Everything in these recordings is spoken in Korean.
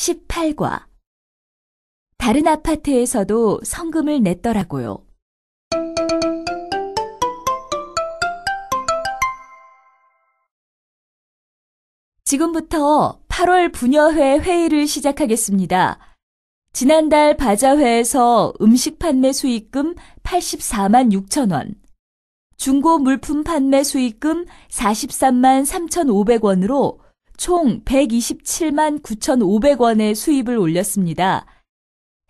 18과 다른 아파트에서도 성금을 냈더라고요. 지금부터 8월 분여회 회의를 시작하겠습니다. 지난달 바자회에서 음식 판매 수익금 84만 6천 원, 중고 물품 판매 수익금 43만 3,500원으로 총 127만 9,500원의 수입을 올렸습니다.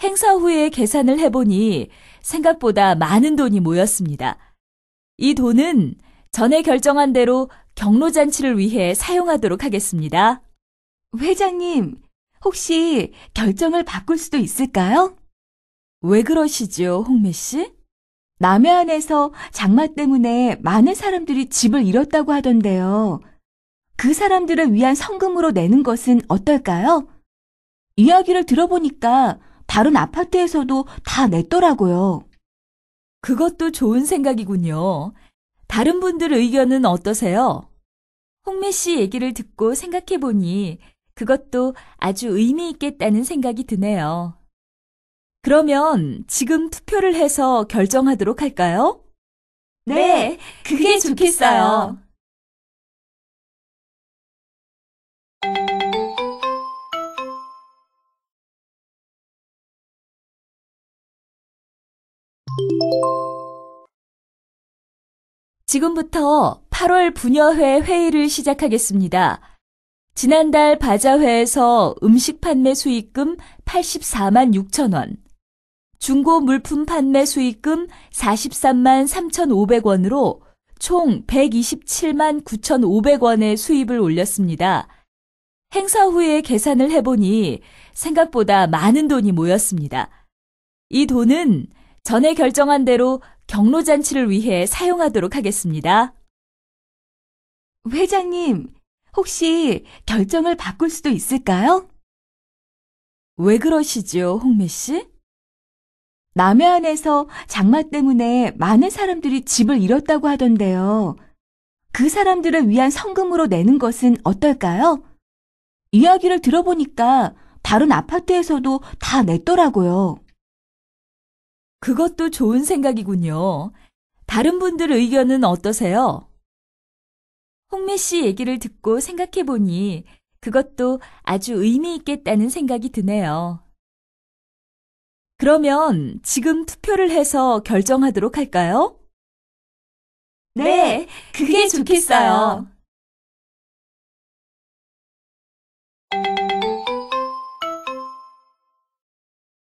행사 후에 계산을 해보니 생각보다 많은 돈이 모였습니다. 이 돈은 전에 결정한 대로 경로잔치를 위해 사용하도록 하겠습니다. 회장님, 혹시 결정을 바꿀 수도 있을까요? 왜그러시죠 홍미 씨? 남해안에서 장마 때문에 많은 사람들이 집을 잃었다고 하던데요. 그 사람들을 위한 성금으로 내는 것은 어떨까요? 이야기를 들어보니까 다른 아파트에서도 다 냈더라고요. 그것도 좋은 생각이군요. 다른 분들 의견은 어떠세요? 홍미 씨 얘기를 듣고 생각해 보니 그것도 아주 의미 있겠다는 생각이 드네요. 그러면 지금 투표를 해서 결정하도록 할까요? 네, 그게, 좋겠어요. 좋겠어요. 지금부터 8월 분여회 회의를 시작하겠습니다. 지난달 바자회에서 음식 판매 수익금 84만 6천 원, 중고 물품 판매 수익금 43만 3,500원으로 총 127만 9,500원의 수입을 올렸습니다. 행사 후에 계산을 해보니 생각보다 많은 돈이 모였습니다. 이 돈은 전에 결정한 대로 경로잔치를 위해 사용하도록 하겠습니다. 회장님, 혹시 결정을 바꿀 수도 있을까요? 왜그러시죠 홍미 씨? 남해안에서 장마 때문에 많은 사람들이 집을 잃었다고 하던데요. 그 사람들을 위한 성금으로 내는 것은 어떨까요? 이야기를 들어보니까 다른 아파트에서도 다 냈더라고요. 그것도 좋은 생각이군요. 다른 분들 의견은 어떠세요? 홍미 씨 얘기를 듣고 생각해 보니 그것도 아주 의미 있겠다는 생각이 드네요. 그러면 지금 투표를 해서 결정하도록 할까요? 네, 그게 좋겠어요.